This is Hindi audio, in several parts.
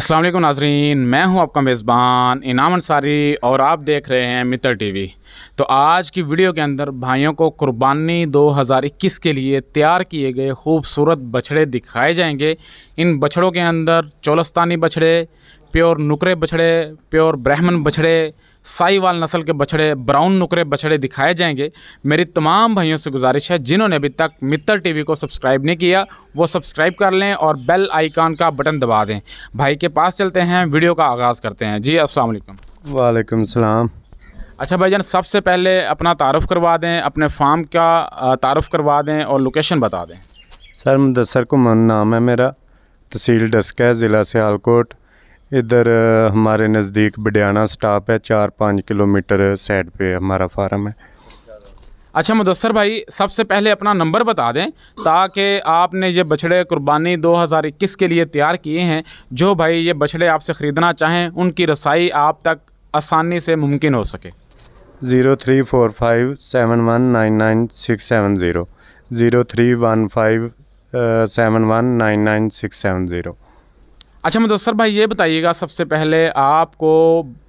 असलम नाजरीन मैं हूं आपका मेज़बान इनाम अंसारी और आप देख रहे हैं मित्र टीवी तो आज की वीडियो के अंदर भाइयों को कुर्बानी 2021 के लिए तैयार किए गए खूबसूरत बछड़े दिखाए जाएंगे इन बछड़ों के अंदर चौलस्तानी बछड़े प्योर नुकरे बछड़े प्योर ब्राह्मण बछड़े साईवाल नस्ल के बछड़े ब्राउन नुकरे बछड़े दिखाए जाएंगे मेरी तमाम भाइयों से गुजारिश है जिन्होंने अभी तक मित्तल टीवी को सब्सक्राइब नहीं किया वो सब्सक्राइब कर लें और बेल आइकान का बटन दबा दें भाई के पास चलते हैं वीडियो का आगाज़ करते हैं जी असलकम वालेकुम सलाम अच्छा जान सबसे पहले अपना तारफ़ करवा दें अपने फार्म का तारफ़ करवा दें और लोकेशन बता दें सर मुदसर कुमन नाम है मेरा तहसील डस्का ज़िला सियालकोट इधर हमारे नज़दीक बडियाना स्टाप है चार पाँच किलोमीटर साइड पे हमारा फार्म है अच्छा मुदसर भाई सबसे पहले अपना नंबर बता दें ताकि आपने ये बछड़े कुर्बानी 2021 के लिए तैयार किए हैं जो भाई ये बछड़े आपसे ख़रीदना चाहें उनकी रसाई आप तक आसानी से मुमकिन हो सके zero three four five seven one nine nine six seven zero zero three one five seven one nine nine six seven zero अच्छा मुदसर भाई ये बताइएगा सबसे पहले आपको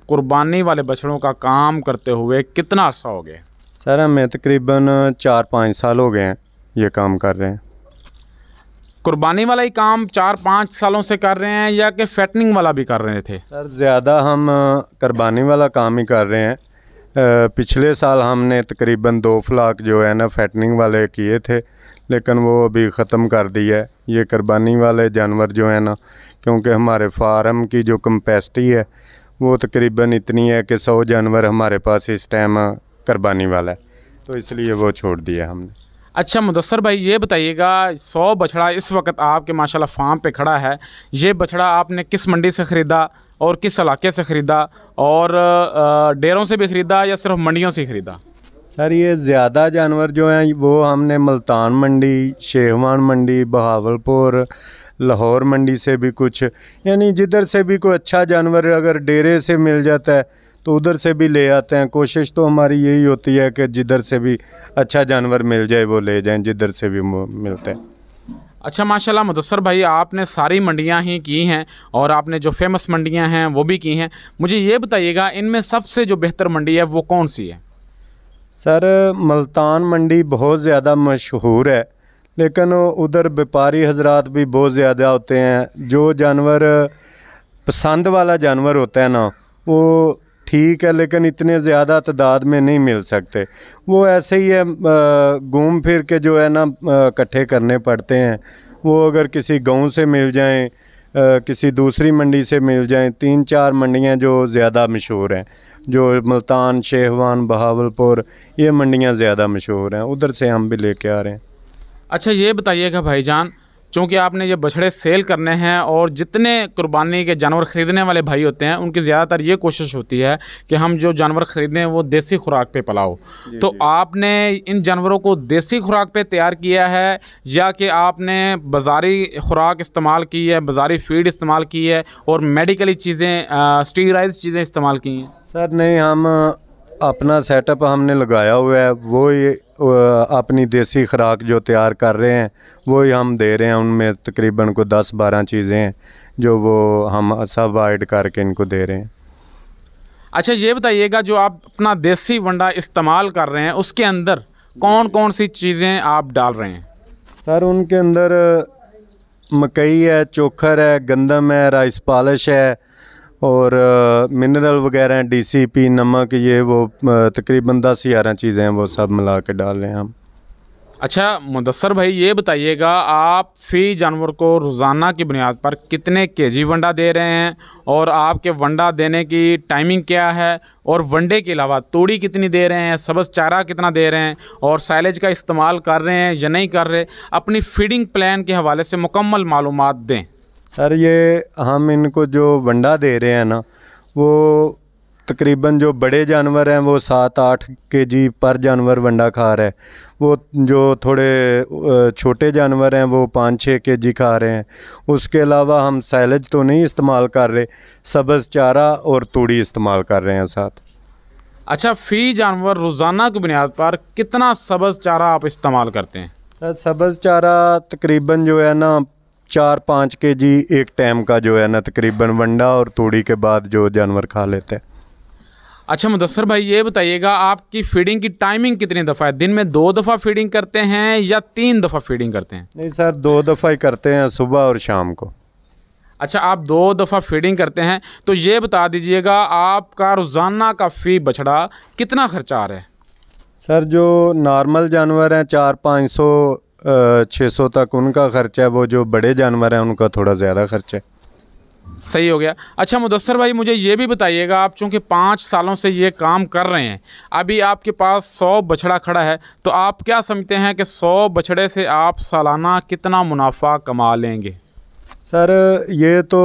कुर्बानी वाले बछड़ों का काम करते हुए कितना अर्सा हो गया सर हमें तकरीबन चार पाँच साल हो गए हैं ये काम कर रहे हैं कुर्बानी वाला ही काम चार पाँच सालों से कर रहे हैं या कि फैटनिंग वाला भी कर रहे थे सर ज़्यादा हम कुर्बानी वाला काम ही कर रहे हैं पिछले साल हमने तकरीबन दो फ्लाक जो है ना फैटनिंग वाले किए थे लेकिन वो अभी ख़त्म कर दी है ये कुर्बानी वाले जानवर जो है ना क्योंकि हमारे फार्म की जो कंपेसिटी है वो तकरीबन इतनी है कि सौ जानवर हमारे पास इस टाइम कुर्बानी वाला है तो इसलिए वो छोड़ दिया हमने अच्छा मुदसर भाई ये बताइएगा सौ बछड़ा इस वक्त आपके माशाल्लाह फार्म पे खड़ा है ये बछड़ा आपने किस मंडी से ख़रीदा और किस इलाके से ख़रीदा और डेरों से भी ख़रीदा या सिर्फ मंडियों से ख़रीदा सर ये ज़्यादा जानवर जो हैं वो हमने मुल्तान मंडी शेहवान मंडी बहावलपुर लाहौर मंडी से भी कुछ यानी जिधर से भी कोई अच्छा जानवर अगर डेरे से मिल जाता है तो उधर से भी ले आते हैं कोशिश तो हमारी यही होती है कि जिधर से भी अच्छा जानवर मिल जाए वो ले जाएं जिधर से भी मिलते हैं अच्छा माशाल्लाह मुदसर भाई आपने सारी मंडियां ही की हैं और आपने जो फेमस मंडियां हैं वो भी की हैं मुझे ये बताइएगा इनमें सबसे जो बेहतर मंडी है वो कौन सी है सर मुल्तान मंडी बहुत ज़्यादा मशहूर है लेकिन उधर व्यापारी हजरात भी बहुत ज़्यादा होते हैं जो जानवर पसंद वाला जानवर होता है ना वो ठीक है लेकिन इतने ज़्यादा तादाद में नहीं मिल सकते वो ऐसे ही है घूम फिर के जो है ना इकट्ठे करने पड़ते हैं वो अगर किसी गांव से मिल जाएं किसी दूसरी मंडी से मिल जाएं तीन चार मंडियां जो ज़्यादा मशहूर हैं जो मुल्तान शेहवान बहावलपुर ये मंडियां ज़्यादा मशहूर हैं उधर से हम भी ले आ रहे हैं अच्छा ये बताइएगा भाईजान चूँकि आपने ये बछड़े सेल करने हैं और जितने कुर्बानी के जानवर ख़रीदने वाले भाई होते हैं उनकी ज़्यादातर ये कोशिश होती है कि हम जो जानवर ख़रीदें वो देसी खुराक पे पलाओ तो जी। आपने इन जानवरों को देसी खुराक पे तैयार किया है या कि आपने बाज़ारी खुराक इस्तेमाल की है बाज़ारी फीड इस्तेमाल की है और मेडिकली चीज़ें स्टीराइज चीज़ें इस्तेमाल की हैं सर नहीं हम अपना सेटअप हमने लगाया हुआ है वो ये अपनी देसी ख़ुराक जो तैयार कर रहे हैं वही हम दे रहे हैं उनमें तकरीबन को दस बारह चीज़ें हैं जो वो हम सब ऐड करके इनको दे रहे हैं अच्छा ये बताइएगा जो आप अपना देसी वंडा इस्तेमाल कर रहे हैं उसके अंदर कौन कौन सी चीज़ें आप डाल रहे हैं सर उनके अंदर मकई है चोखर है गंदम है राइस पॉलिश है और मिनरल वगैरह डी सी पी नमक ये वो तकरीबन दस ग्यारह चीज़ें हैं वो सब मिला के डाल रहे हैं हम अच्छा मुदसर भाई ये बताइएगा आप फ़ी जानवर को रोज़ाना की बुनियाद पर कितने केजी वंडा दे रहे हैं और आपके वंडा देने की टाइमिंग क्या है और वंडे के अलावा तोड़ी कितनी दे रहे हैं सबस चारा कितना दे रहे हैं और साइलेज का इस्तेमाल कर रहे हैं या नहीं कर रहे अपनी फीडिंग प्लान के हवाले से मुकम्मल मालूम दें सर ये हम इनको जो वंडा दे रहे हैं ना वो तकरीबन जो बड़े जानवर हैं वो सात आठ के जी पर जानवर वंडा खा रहे हैं वो जो थोड़े छोटे जानवर हैं वो पाँच छः के जी खा रहे हैं उसके अलावा हम सैलज तो नहीं इस्तेमाल कर रहे सब्ज़ चारा और तूड़ी इस्तेमाल कर रहे हैं साथ अच्छा फ़ी जानवर रोज़ाना की बुनियाद पर कितना सब्ज़ चारा आप इस्तेमाल करते हैं सर सब्ज़ चारा तकरीबन जो है ना चार पाँच के जी एक टाइम का जो है ना तकरीबन वंडा और तूड़ी के बाद जो जानवर खा लेते हैं अच्छा मुदसर भाई ये बताइएगा आपकी फीडिंग की टाइमिंग कितनी दफ़ा है दिन में दो दफ़ा फीडिंग करते हैं या तीन दफ़ा फीडिंग करते हैं नहीं सर दो दफ़ा ही करते हैं सुबह और शाम को अच्छा आप दो दफ़ा फीडिंग करते हैं तो ये बता दीजिएगा आपका रोज़ाना का फ़ी बछड़ा कितना खर्चा आ रहा है सर जो नॉर्मल जानवर हैं चार पाँच सौ छः सौ तक उनका ख़र्चा है वो जो बड़े जानवर हैं उनका थोड़ा ज़्यादा ख़र्चा है सही हो गया अच्छा मुदसर भाई मुझे ये भी बताइएगा आप चूँकि पाँच सालों से ये काम कर रहे हैं अभी आपके पास सौ बछड़ा खड़ा है तो आप क्या समझते हैं कि सौ बछड़े से आप सालाना कितना मुनाफा कमा लेंगे सर ये तो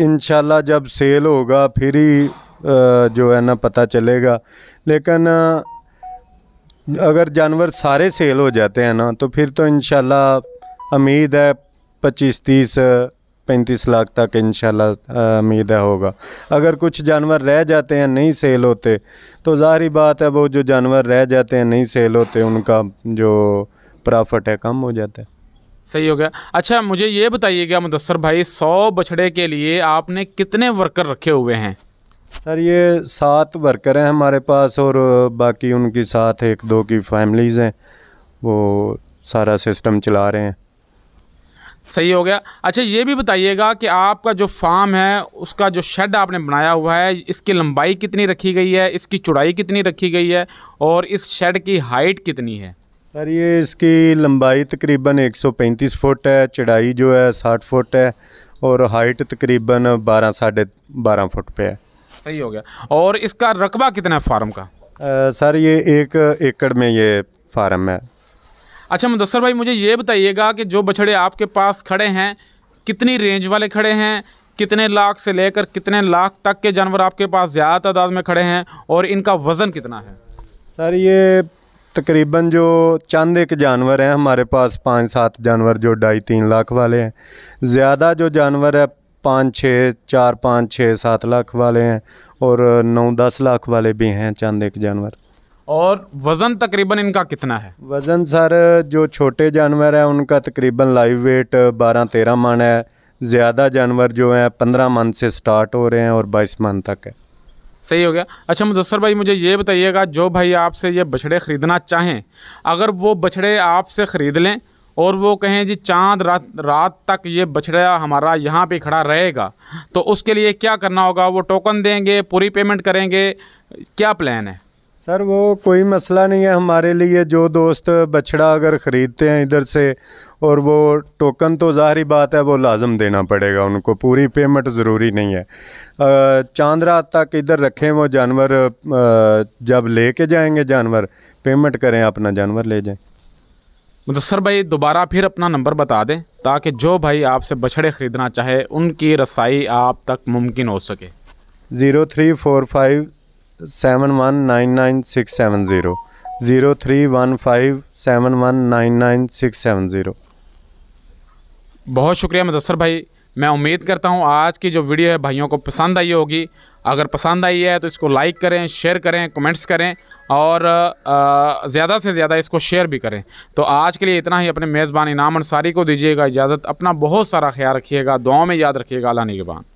इन जब सेल होगा फिर ही जो है ना पता चलेगा लेकिन अगर जानवर सारे सेल हो जाते हैं ना तो फिर तो इन उम्मीद है पच्चीस तीस पैंतीस लाख तक इन उम्मीद है होगा अगर कुछ जानवर रह जाते हैं नहीं सेल होते तो ज़ाहरी बात है वो जो जानवर रह जाते हैं नहीं सेल होते उनका जो प्रॉफिट है कम हो जाता है सही हो गया अच्छा मुझे ये बताइएगा मुदसर भाई सौ बछड़े के लिए आपने कितने वर्कर रखे हुए हैं सर ये सात वर्कर हैं हमारे पास और बाकी उनकी साथ एक दो की फैमिलीज़ हैं वो सारा सिस्टम चला रहे हैं सही हो गया अच्छा ये भी बताइएगा कि आपका जो फार्म है उसका जो शेड आपने बनाया हुआ है इसकी लंबाई कितनी रखी गई है इसकी चौड़ाई कितनी रखी गई है और इस शेड की हाइट कितनी है सर ये इसकी लंबाई तकरीबन 135 फुट है चढ़ाई जो है 60 फुट है और हाइट तकरीबन 12 साढ़े बारह फुट पे है सही हो गया और इसका रकबा कितना है फार्म का आ, सर ये एक एकड़ में ये फार्म है अच्छा मुदसर भाई मुझे ये बताइएगा कि जो बछड़े आपके पास खड़े हैं कितनी रेंज वाले खड़े हैं कितने लाख से लेकर कितने लाख तक के जानवर आपके पास ज़्यादा तादाद में खड़े हैं और इनका वज़न कितना है सर ये तकरीबन जो चंद एक जानवर हैं हमारे पास पाँच सात जानवर जो ढाई तीन लाख वाले हैं ज़्यादा जो जानवर है पाँच छः चार पाँच छः सात लाख वाले हैं और नौ दस लाख वाले भी हैं चंद एक जानवर और वज़न तकरीबन इनका कितना है वज़न सर जो छोटे जानवर हैं उनका तकरीबन लाइव वेट बारह तेरह मन है ज़्यादा जानवर जो हैं पंद्रह मन से स्टार्ट हो रहे हैं और बाईस मन तक है सही हो गया अच्छा मुजस्सर भाई मुझे ये बताइएगा जो भाई आपसे ये बछड़े ख़रीदना चाहें अगर वो बछड़े आपसे ख़रीद लें और वो कहें जी चाँद रात रात तक ये बछड़ा हमारा यहाँ पे खड़ा रहेगा तो उसके लिए क्या करना होगा वो टोकन देंगे पूरी पेमेंट करेंगे क्या प्लान है सर वो कोई मसला नहीं है हमारे लिए जो दोस्त बछड़ा अगर ख़रीदते हैं इधर से और वो टोकन तो ज़ाहरी बात है वो लाजम देना पड़ेगा उनको पूरी पेमेंट ज़रूरी नहीं है चांद रात तक इधर रखें वो जानवर जब ले कर जाएँगे जानवर पेमेंट करें अपना जानवर ले जाएँ मुदसर भाई दोबारा फिर अपना नंबर बता दें ताकि जो भाई आपसे बछड़े ख़रीदना चाहे उनकी रसाई आप तक मुमकिन हो सके zero three four five seven one nine nine six seven zero zero three one five seven one nine nine six seven zero बहुत शुक्रिया मुदसर भाई मैं उम्मीद करता हूँ आज की जो वीडियो है भाइयों को पसंद आई होगी अगर पसंद आई है तो इसको लाइक करें शेयर करें कमेंट्स करें और ज़्यादा से ज़्यादा इसको शेयर भी करें तो आज के लिए इतना ही अपने मेज़बान इनाम अंसारी को दीजिएगा इजाज़त अपना बहुत सारा ख्याल रखिएगा दुआ में याद रखिएगा अला निगबान